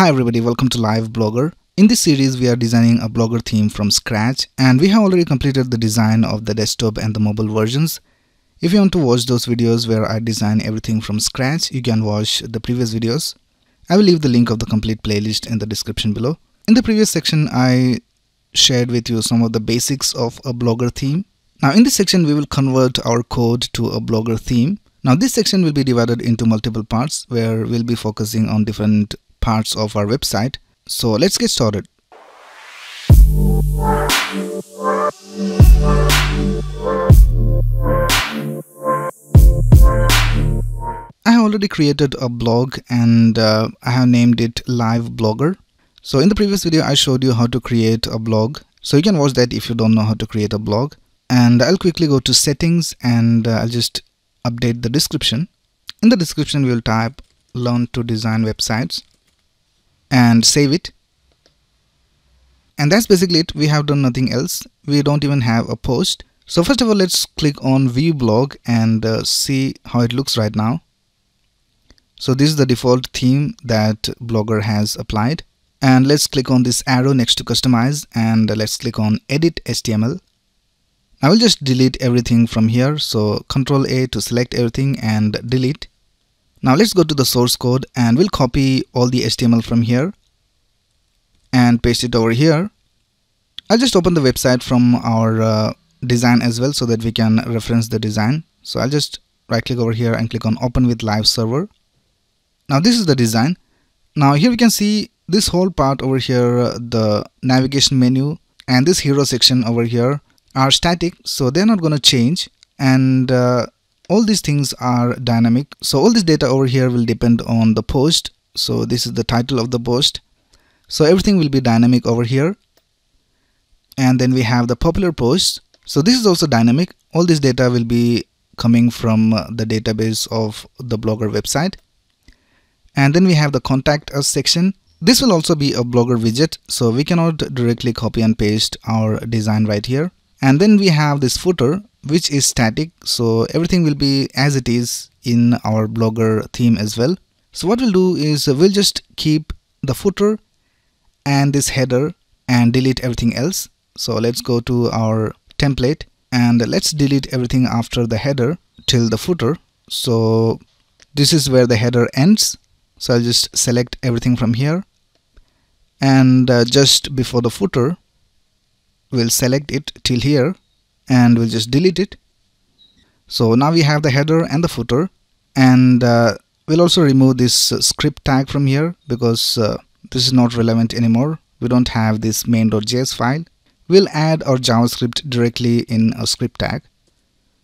Hi everybody, welcome to Live Blogger. In this series, we are designing a Blogger theme from scratch and we have already completed the design of the desktop and the mobile versions. If you want to watch those videos where I design everything from scratch, you can watch the previous videos. I will leave the link of the complete playlist in the description below. In the previous section, I shared with you some of the basics of a Blogger theme. Now in this section, we will convert our code to a Blogger theme. Now this section will be divided into multiple parts where we'll be focusing on different parts of our website. So let's get started. I have already created a blog and uh, I have named it Live Blogger. So in the previous video I showed you how to create a blog. So you can watch that if you don't know how to create a blog. And I'll quickly go to settings and uh, I'll just update the description. In the description we'll type learn to design websites and save it and that's basically it we have done nothing else we don't even have a post so first of all let's click on view blog and uh, see how it looks right now so this is the default theme that blogger has applied and let's click on this arrow next to customize and let's click on edit HTML I will just delete everything from here so control A to select everything and delete now let's go to the source code and we'll copy all the HTML from here and paste it over here. I'll just open the website from our uh, design as well so that we can reference the design. So I'll just right click over here and click on open with live server. Now this is the design. Now here we can see this whole part over here, uh, the navigation menu and this hero section over here are static so they're not going to change and uh, all these things are dynamic so all this data over here will depend on the post so this is the title of the post so everything will be dynamic over here and then we have the popular posts so this is also dynamic all this data will be coming from uh, the database of the blogger website and then we have the contact us section this will also be a blogger widget so we cannot directly copy and paste our design right here and then we have this footer which is static so everything will be as it is in our blogger theme as well so what we'll do is we'll just keep the footer and this header and delete everything else so let's go to our template and let's delete everything after the header till the footer so this is where the header ends so I'll just select everything from here and uh, just before the footer we'll select it till here and we'll just delete it so now we have the header and the footer and uh, we'll also remove this uh, script tag from here because uh, this is not relevant anymore we don't have this main.js file we'll add our javascript directly in a script tag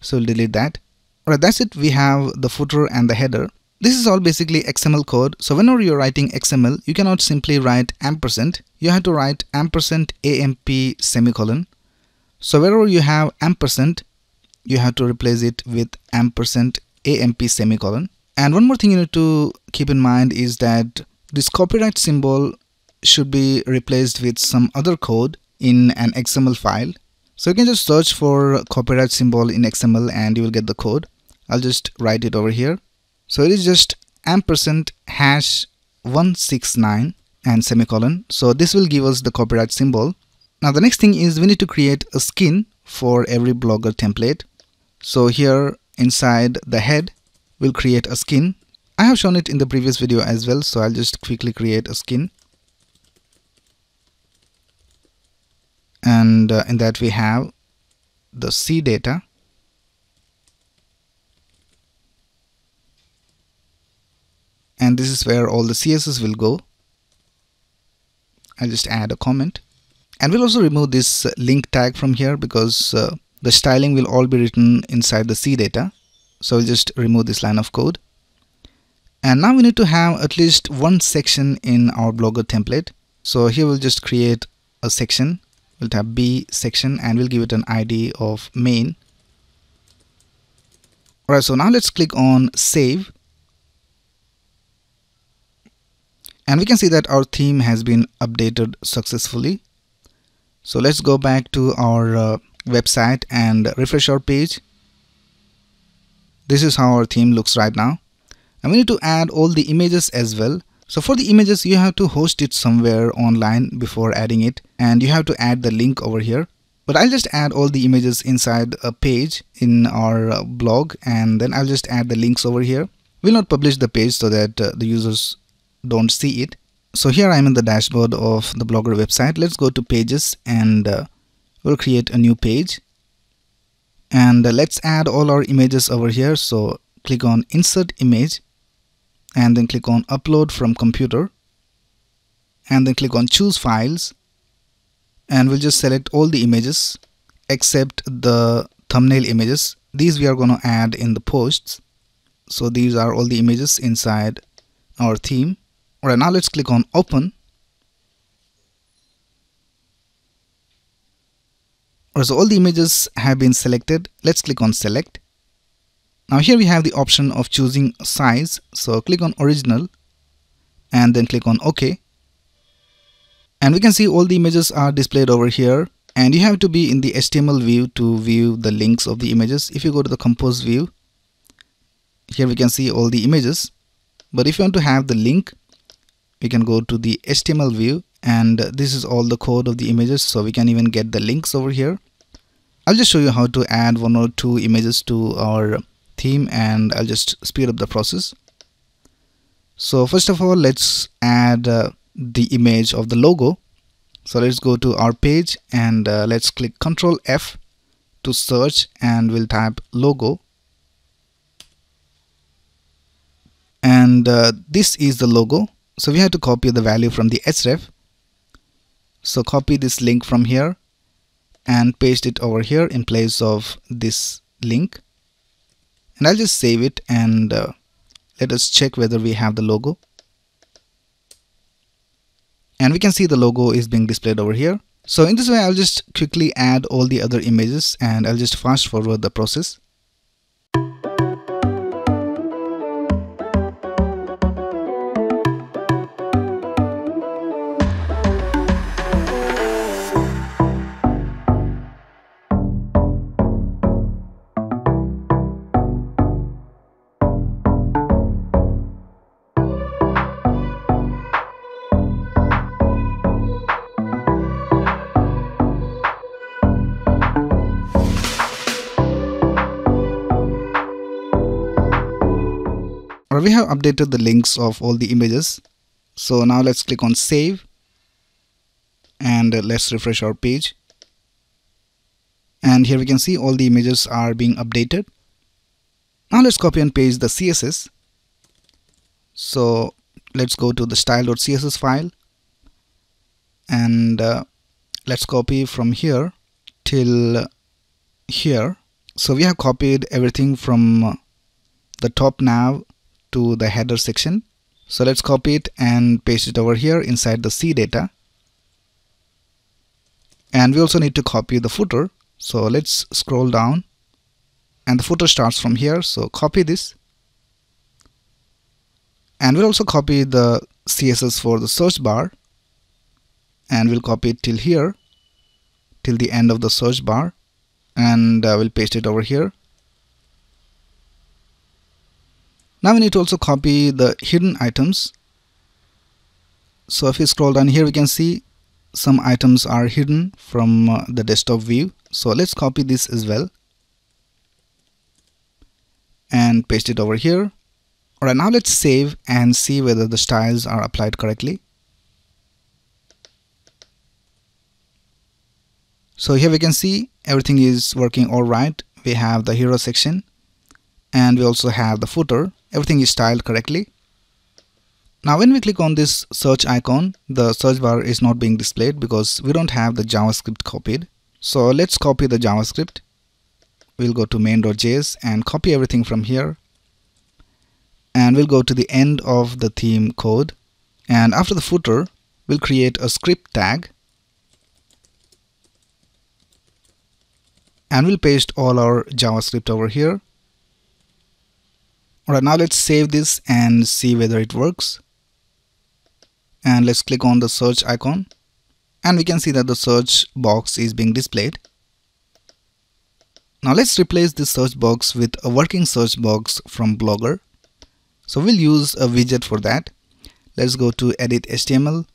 so we'll delete that all right that's it we have the footer and the header this is all basically XML code. So whenever you're writing XML, you cannot simply write ampersand. You have to write ampersand AMP semicolon. So wherever you have ampersand, you have to replace it with ampersand AMP semicolon. And one more thing you need to keep in mind is that this copyright symbol should be replaced with some other code in an XML file. So you can just search for copyright symbol in XML and you will get the code. I'll just write it over here. So it is just ampersand hash 169 and semicolon. So this will give us the copyright symbol. Now the next thing is we need to create a skin for every blogger template. So here inside the head, we'll create a skin. I have shown it in the previous video as well, so I'll just quickly create a skin. And uh, in that we have the C data and this is where all the CSS will go. I'll just add a comment and we'll also remove this uh, link tag from here because uh, the styling will all be written inside the C data. So we'll just remove this line of code. And now we need to have at least one section in our blogger template. So here we'll just create a section. We'll type B section and we'll give it an ID of main. Alright, so now let's click on save and we can see that our theme has been updated successfully so let's go back to our uh, website and refresh our page this is how our theme looks right now and we need to add all the images as well so for the images you have to host it somewhere online before adding it and you have to add the link over here but I'll just add all the images inside a page in our uh, blog and then I'll just add the links over here. We'll not publish the page so that uh, the users don't see it. So here I'm in the dashboard of the Blogger website. Let's go to pages and uh, we'll create a new page. And uh, let's add all our images over here. So click on insert image and then click on upload from computer and then click on choose files and we'll just select all the images except the thumbnail images. These we are going to add in the posts. So these are all the images inside our theme. Alright, now let's click on open. As so all the images have been selected. Let's click on select. Now here we have the option of choosing size. So click on original and then click on OK. And we can see all the images are displayed over here and you have to be in the HTML view to view the links of the images. If you go to the compose view, here we can see all the images. But if you want to have the link, we can go to the HTML view and this is all the code of the images so we can even get the links over here. I'll just show you how to add one or two images to our theme and I'll just speed up the process. So first of all let's add uh, the image of the logo. So let's go to our page and uh, let's click Ctrl F to search and we'll type logo and uh, this is the logo so we have to copy the value from the href. So copy this link from here and paste it over here in place of this link. And I'll just save it and uh, let us check whether we have the logo. And we can see the logo is being displayed over here. So in this way, I'll just quickly add all the other images and I'll just fast forward the process. or we have updated the links of all the images so now let's click on save and let's refresh our page and here we can see all the images are being updated now let's copy and paste the css so let's go to the style.css file and uh, let's copy from here till here so we have copied everything from the top nav to the header section. So let's copy it and paste it over here inside the C data. And we also need to copy the footer. So let's scroll down and the footer starts from here. So copy this. And we'll also copy the CSS for the search bar and we'll copy it till here till the end of the search bar and uh, we'll paste it over here Now we need to also copy the hidden items. So if you scroll down here, we can see some items are hidden from uh, the desktop view. So let's copy this as well and paste it over here. Alright, now let's save and see whether the styles are applied correctly. So here we can see everything is working alright. We have the hero section and we also have the footer everything is styled correctly. Now when we click on this search icon, the search bar is not being displayed because we don't have the JavaScript copied. So let's copy the JavaScript. We'll go to main.js and copy everything from here. And we'll go to the end of the theme code. And after the footer, we'll create a script tag. And we'll paste all our JavaScript over here. Alright, now let's save this and see whether it works. And let's click on the search icon. And we can see that the search box is being displayed. Now let's replace this search box with a working search box from Blogger. So we'll use a widget for that. Let's go to edit HTML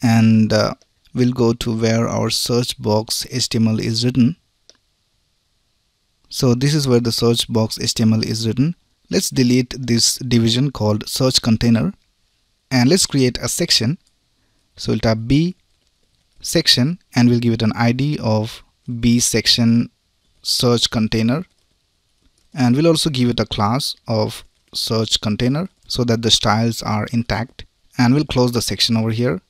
and uh, we'll go to where our search box HTML is written. So this is where the search box HTML is written. Let's delete this division called search container and let's create a section. So we'll type B section and we'll give it an ID of B section search container and we'll also give it a class of search container so that the styles are intact and we'll close the section over here.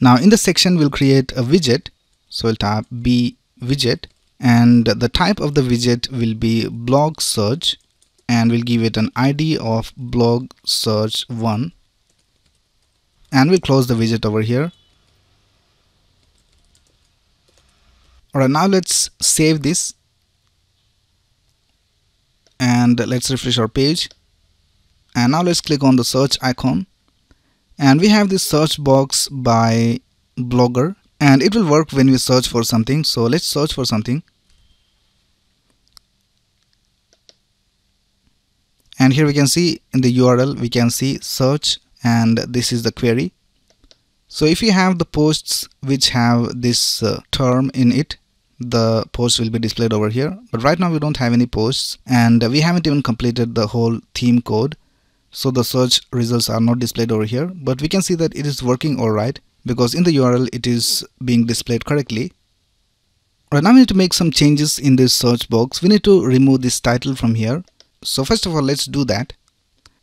Now in the section we'll create a widget so we'll type B widget and the type of the widget will be blog search and we'll give it an id of blog search 1 and we'll close the widget over here alright now let's save this and let's refresh our page and now let's click on the search icon and we have this search box by blogger and it will work when we search for something so let's search for something and here we can see in the URL we can see search and this is the query so if you have the posts which have this uh, term in it the post will be displayed over here but right now we don't have any posts and we haven't even completed the whole theme code so the search results are not displayed over here but we can see that it is working alright because in the URL it is being displayed correctly. Right now we need to make some changes in this search box. We need to remove this title from here. So first of all let's do that.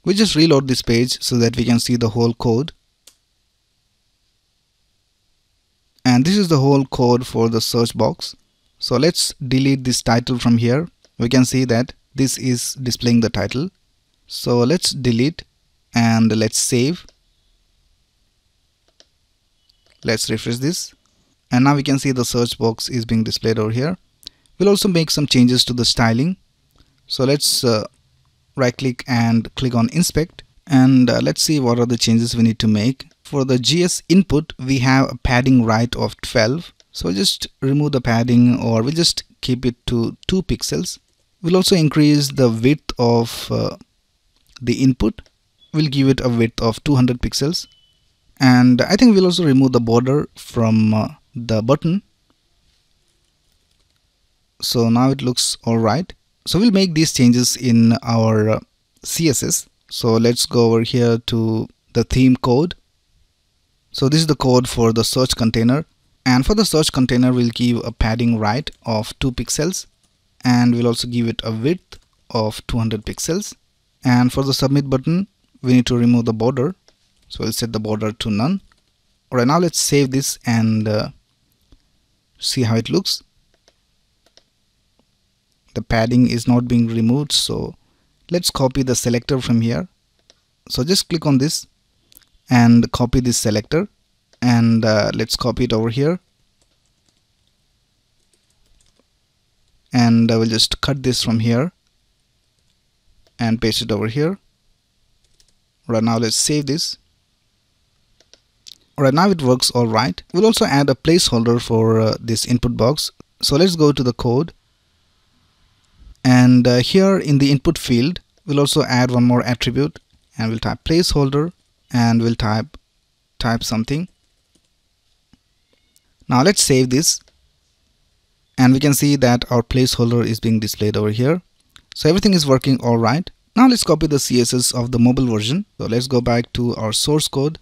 We just reload this page so that we can see the whole code. And this is the whole code for the search box. So let's delete this title from here. We can see that this is displaying the title. So let's delete and let's save. Let's refresh this. And now we can see the search box is being displayed over here. We'll also make some changes to the styling. So let's uh, right click and click on inspect and uh, let's see what are the changes we need to make. For the GS input we have a padding right of 12. So just remove the padding or we just keep it to 2 pixels. We'll also increase the width of uh, the input. We'll give it a width of 200 pixels and I think we'll also remove the border from uh, the button so now it looks alright so we'll make these changes in our uh, CSS so let's go over here to the theme code so this is the code for the search container and for the search container we'll give a padding right of 2 pixels and we'll also give it a width of 200 pixels and for the submit button we need to remove the border so we'll set the border to none all right now let's save this and uh, see how it looks the padding is not being removed so let's copy the selector from here so just click on this and copy this selector and uh, let's copy it over here and I uh, will just cut this from here and paste it over here right now let's save this Right now it works all right. We'll also add a placeholder for uh, this input box. So let's go to the code. And uh, here in the input field, we'll also add one more attribute and we'll type placeholder and we'll type type something. Now let's save this and we can see that our placeholder is being displayed over here. So everything is working all right. Now let's copy the CSS of the mobile version. So let's go back to our source code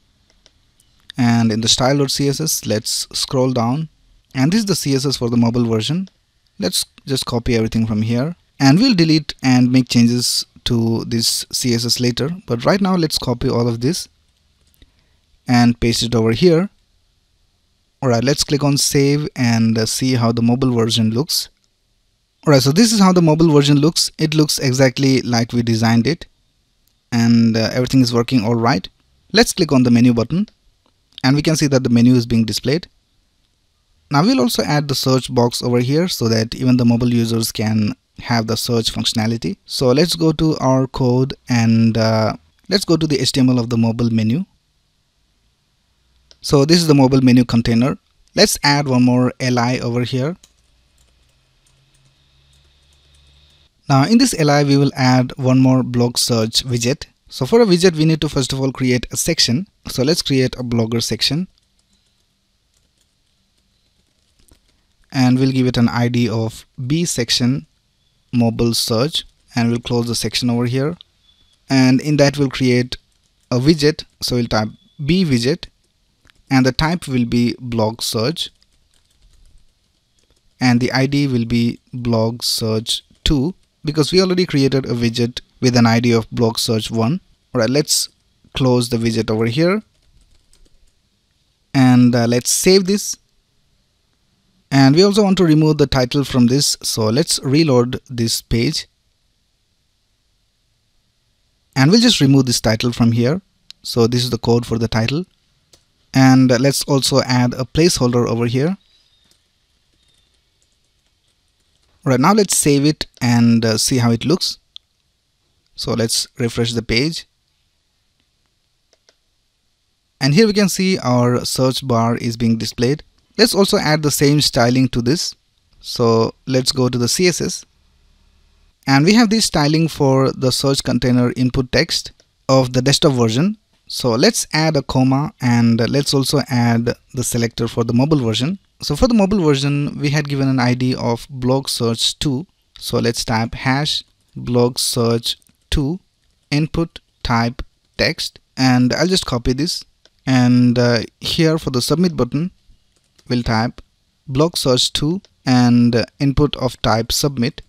and in the style.css let's scroll down and this is the css for the mobile version let's just copy everything from here and we'll delete and make changes to this css later but right now let's copy all of this and paste it over here alright let's click on save and uh, see how the mobile version looks alright so this is how the mobile version looks it looks exactly like we designed it and uh, everything is working alright let's click on the menu button and we can see that the menu is being displayed. Now we'll also add the search box over here so that even the mobile users can have the search functionality. So let's go to our code and uh, let's go to the HTML of the mobile menu. So this is the mobile menu container. Let's add one more li over here. Now in this li we will add one more blog search widget so for a widget, we need to first of all create a section. So let's create a blogger section. And we'll give it an ID of B section mobile search and we'll close the section over here. And in that we'll create a widget. So we'll type B widget and the type will be blog search and the ID will be blog search 2 because we already created a widget with an ID of blog search 1 all right let's close the widget over here and uh, let's save this and we also want to remove the title from this so let's reload this page and we'll just remove this title from here so this is the code for the title and uh, let's also add a placeholder over here Right now let's save it and uh, see how it looks so let's refresh the page and here we can see our search bar is being displayed. Let's also add the same styling to this. So let's go to the CSS and we have this styling for the search container input text of the desktop version. So let's add a comma and let's also add the selector for the mobile version. So for the mobile version, we had given an ID of blog search 2. So let's type hash blog search 2 input type text and I'll just copy this and uh, here for the submit button we'll type block search 2 and input of type submit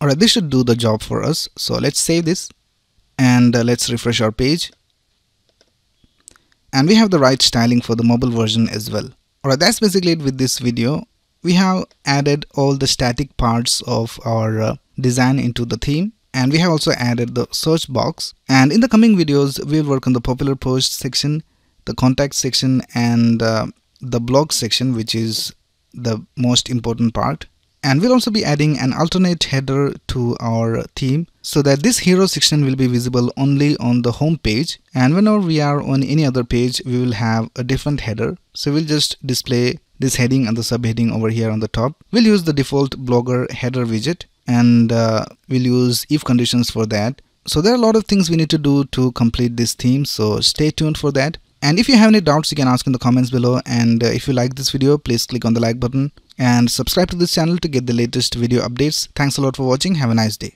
alright this should do the job for us so let's save this and uh, let's refresh our page and we have the right styling for the mobile version as well alright that's basically it with this video we have added all the static parts of our uh, design into the theme and we have also added the search box and in the coming videos we'll work on the popular post section the contact section and uh, the blog section which is the most important part and we'll also be adding an alternate header to our theme so that this hero section will be visible only on the home page and whenever we are on any other page we will have a different header so we'll just display this heading and the subheading over here on the top we'll use the default blogger header widget and uh, we'll use if conditions for that so there are a lot of things we need to do to complete this theme so stay tuned for that and if you have any doubts you can ask in the comments below and uh, if you like this video please click on the like button and subscribe to this channel to get the latest video updates thanks a lot for watching have a nice day